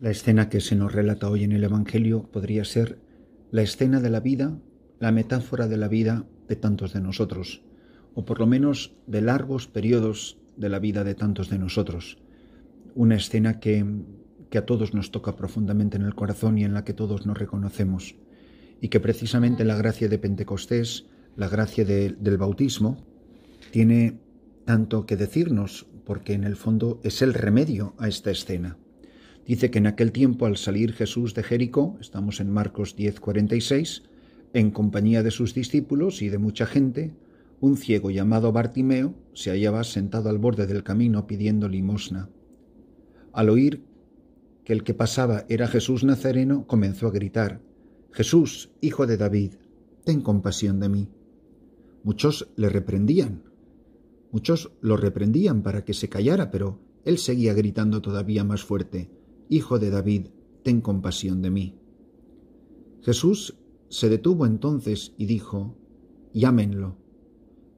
La escena que se nos relata hoy en el Evangelio podría ser la escena de la vida, la metáfora de la vida de tantos de nosotros, o por lo menos de largos periodos de la vida de tantos de nosotros. Una escena que, a todos nos toca profundamente en el corazón y en la que todos nos reconocemos, y que precisamente la gracia de Pentecostés, la gracia del bautismo, tiene tanto que decirnos, porque en el fondo es el remedio a esta escena. Dice que en aquel tiempo al salir Jesús de Jericó, estamos en Marcos 10:46, en compañía de sus discípulos y de mucha gente, un ciego llamado Bartimeo se hallaba sentado al borde del camino pidiendo limosna. Al oír que el que pasaba era Jesús Nazareno, comenzó a gritar, Jesús, hijo de David, ten compasión de mí. Muchos le reprendían, muchos lo reprendían para que se callara, pero él seguía gritando todavía más fuerte, Hijo de David, ten compasión de mí. Jesús se detuvo entonces y dijo, Llámenlo.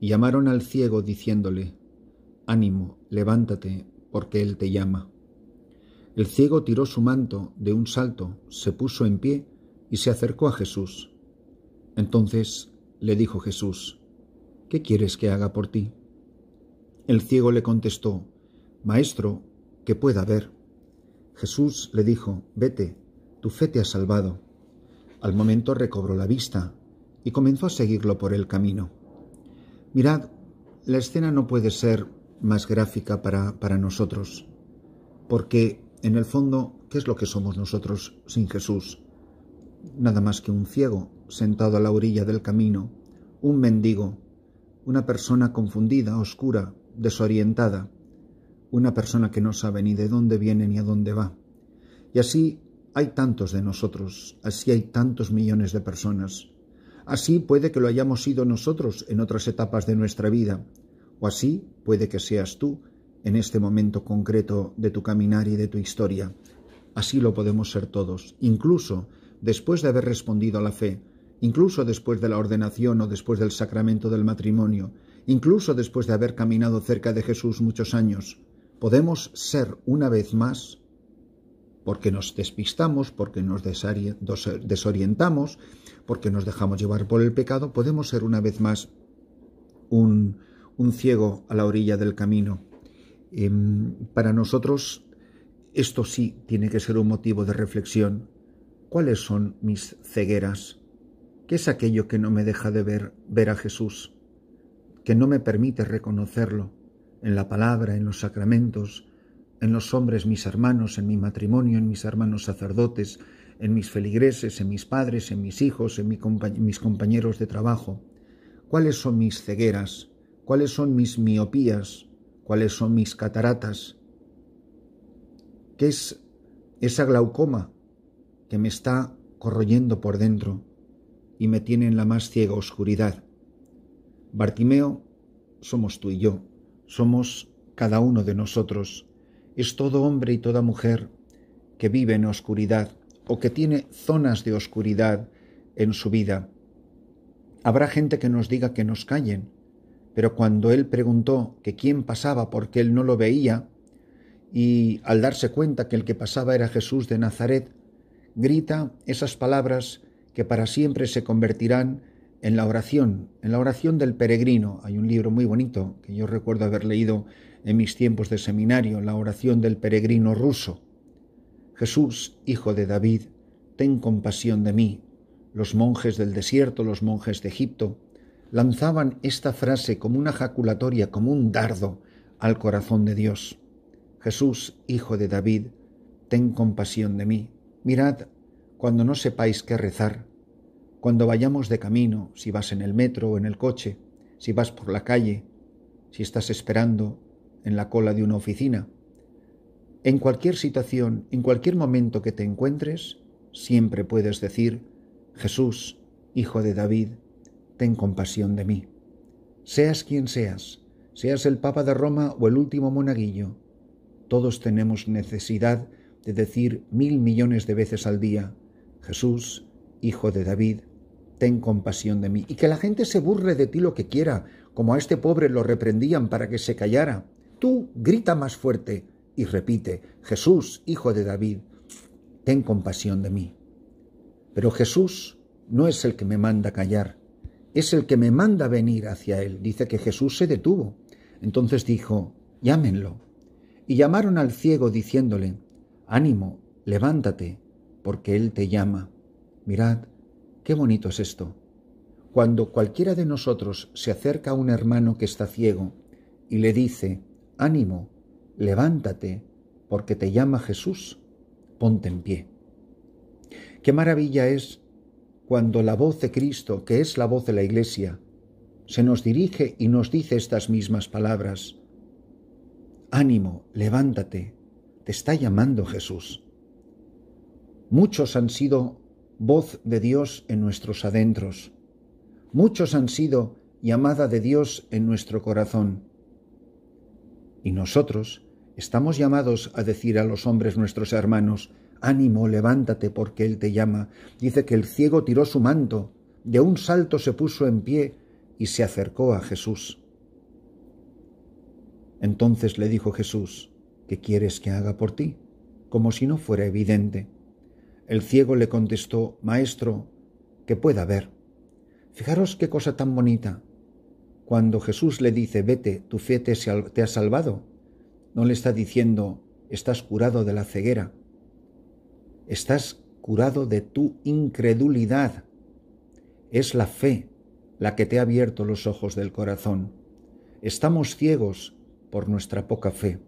Y llamaron al ciego diciéndole, Ánimo, levántate, porque él te llama. El ciego tiró su manto de un salto, se puso en pie y se acercó a Jesús. Entonces le dijo Jesús, ¿qué quieres que haga por ti? El ciego le contestó, Maestro, que pueda ver. Jesús le dijo, vete, tu fe te ha salvado. Al momento recobró la vista y comenzó a seguirlo por el camino. Mirad, la escena no puede ser más gráfica para, para nosotros, porque en el fondo, ¿qué es lo que somos nosotros sin Jesús? Nada más que un ciego sentado a la orilla del camino, un mendigo, una persona confundida, oscura, desorientada, una persona que no sabe ni de dónde viene ni a dónde va. Y así hay tantos de nosotros, así hay tantos millones de personas. Así puede que lo hayamos sido nosotros en otras etapas de nuestra vida, o así puede que seas tú en este momento concreto de tu caminar y de tu historia. Así lo podemos ser todos, incluso después de haber respondido a la fe, incluso después de la ordenación o después del sacramento del matrimonio, incluso después de haber caminado cerca de Jesús muchos años, podemos ser una vez más, porque nos despistamos, porque nos desorientamos, porque nos dejamos llevar por el pecado, podemos ser una vez más un, ciego a la orilla del camino. Em, para nosotros esto sí tiene que ser un motivo de reflexión. ¿Cuáles son mis cegueras? ¿Qué es aquello que no me deja de ver, ver a Jesús? ¿Que no me permite reconocerlo? en la palabra, en los sacramentos, en los hombres mis hermanos, en mi matrimonio, en mis hermanos sacerdotes, en mis feligreses, en mis padres, en mis hijos, en mis compañeros de trabajo. ¿Cuáles son mis cegueras? ¿Cuáles son mis miopías? ¿Cuáles son mis cataratas? ¿Qué es esa glaucoma que me está corroyendo por dentro y me tiene en la más ciega oscuridad? Bartimeo somos tú y yo somos cada uno de nosotros, es todo hombre y toda mujer que vive en oscuridad o que tiene zonas de oscuridad en su vida. Habrá gente que nos diga que nos callen, pero cuando él preguntó que quién pasaba porque él no lo veía, y al darse cuenta que el que pasaba era Jesús de Nazaret, grita esas palabras que para siempre se convertirán en la oración, en la oración del peregrino. Hay un libro muy bonito que yo recuerdo haber leído en mis tiempos de seminario, la oración del peregrino ruso. Jesús, hijo de David, ten compasión de mí. Los monjes del desierto, los monjes de Egipto, lanzaban esta frase como una jaculatoria, como un dardo al corazón de Dios. Jesús, hijo de David, ten compasión de mí. Mirad, cuando no sepáis qué rezar, cuando vayamos de camino, si vas en el metro o en el coche, si vas por la calle, si estás esperando en la cola de una oficina. En cualquier situación, en cualquier momento que te encuentres, siempre puedes decir, Jesús, Hijo de David, ten compasión de mí. Seas quien seas, seas el Papa de Roma o el último monaguillo, todos tenemos necesidad de decir mil millones de veces al día, Jesús, Hijo de David, ten compasión de mí, y que la gente se burle de ti lo que quiera, como a este pobre lo reprendían para que se callara. Tú grita más fuerte y repite, Jesús, hijo de David, ten compasión de mí. Pero Jesús no es el que me manda callar, es el que me manda venir hacia él. Dice que Jesús se detuvo. Entonces dijo, llámenlo. Y llamaron al ciego diciéndole, ánimo, levántate, porque él te llama. Mirad, Qué bonito es esto. Cuando cualquiera de nosotros se acerca a un hermano que está ciego y le dice, ánimo, levántate, porque te llama Jesús, ponte en pie. Qué maravilla es cuando la voz de Cristo, que es la voz de la Iglesia, se nos dirige y nos dice estas mismas palabras. Ánimo, levántate, te está llamando Jesús. Muchos han sido voz de Dios en nuestros adentros. Muchos han sido llamada de Dios en nuestro corazón. Y nosotros estamos llamados a decir a los hombres nuestros hermanos, ánimo, levántate porque Él te llama. Dice que el ciego tiró su manto, de un salto se puso en pie y se acercó a Jesús. Entonces le dijo Jesús, ¿qué quieres que haga por ti? Como si no fuera evidente. El ciego le contestó, Maestro, que pueda ver. Fijaros qué cosa tan bonita. Cuando Jesús le dice, vete, tu fe te, te ha salvado, no le está diciendo, estás curado de la ceguera, estás curado de tu incredulidad. Es la fe la que te ha abierto los ojos del corazón. Estamos ciegos por nuestra poca fe.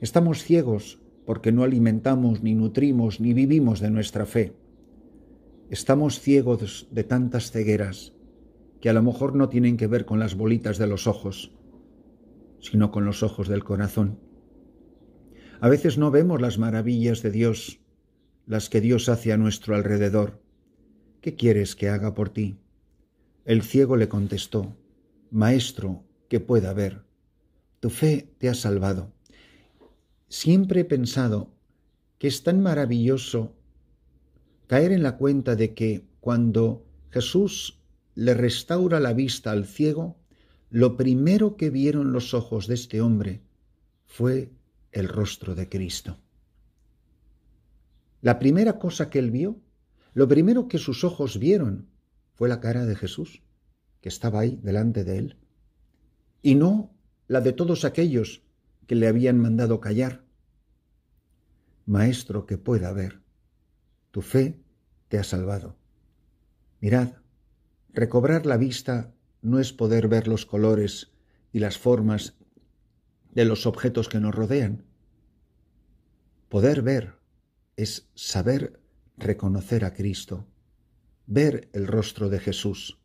Estamos ciegos porque no alimentamos, ni nutrimos, ni vivimos de nuestra fe. Estamos ciegos de tantas cegueras que a lo mejor no tienen que ver con las bolitas de los ojos, sino con los ojos del corazón. A veces no vemos las maravillas de Dios, las que Dios hace a nuestro alrededor. ¿Qué quieres que haga por ti? El ciego le contestó, Maestro, que pueda ver. Tu fe te ha salvado. Siempre he pensado que es tan maravilloso caer en la cuenta de que cuando Jesús le restaura la vista al ciego, lo primero que vieron los ojos de este hombre fue el rostro de Cristo. La primera cosa que él vio, lo primero que sus ojos vieron fue la cara de Jesús, que estaba ahí delante de él, y no la de todos aquellos que le habían mandado callar. Maestro que pueda ver, tu fe te ha salvado. Mirad, recobrar la vista no es poder ver los colores y las formas de los objetos que nos rodean. Poder ver es saber reconocer a Cristo, ver el rostro de Jesús,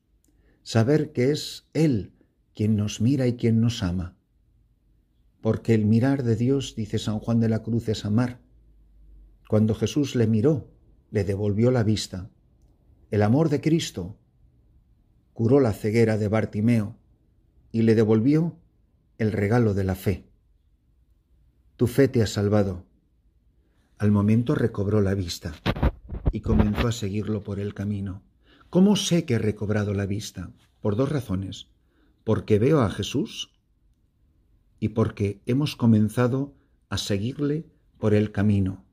saber que es Él quien nos mira y quien nos ama porque el mirar de Dios, dice San Juan de la Cruz, es amar. Cuando Jesús le miró, le devolvió la vista. El amor de Cristo curó la ceguera de Bartimeo y le devolvió el regalo de la fe. Tu fe te ha salvado. Al momento recobró la vista y comenzó a seguirlo por el camino. ¿Cómo sé que he recobrado la vista? Por dos razones. Porque veo a Jesús y porque hemos comenzado a seguirle por el camino.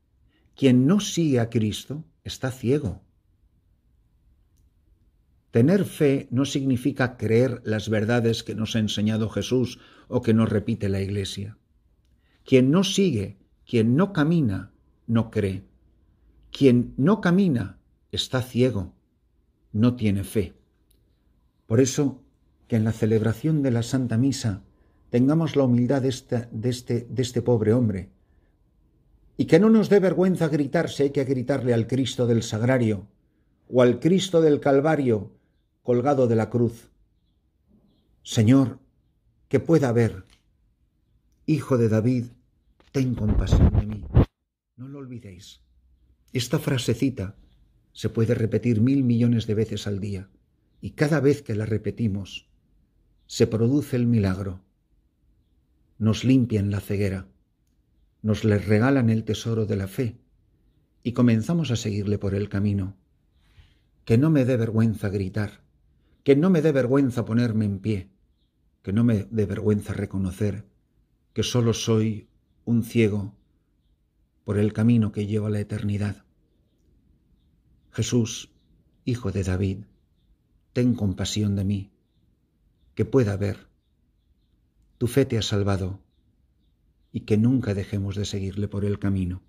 Quien no sigue a Cristo está ciego. Tener fe no significa creer las verdades que nos ha enseñado Jesús o que nos repite la Iglesia. Quien no sigue, quien no camina, no cree. Quien no camina está ciego, no tiene fe. Por eso, que en la celebración de la Santa Misa tengamos la humildad este, de, este, pobre hombre. Y que no nos dé vergüenza gritarse, hay que gritarle al Cristo del Sagrario o al Cristo del Calvario colgado de la cruz. Señor, que pueda haber, Hijo de David, ten compasión de mí. No lo olvidéis. Esta frasecita se puede repetir mil millones de veces al día y cada vez que la repetimos se produce el milagro nos limpian la ceguera, nos les regalan el tesoro de la fe y comenzamos a seguirle por el camino. Que no me dé vergüenza gritar, que no me dé vergüenza ponerme en pie, que no me dé vergüenza reconocer que solo soy un ciego por el camino que lleva a la eternidad. Jesús, Hijo de David, ten compasión de mí, que pueda ver tu fe te ha salvado y que nunca dejemos de seguirle por el camino.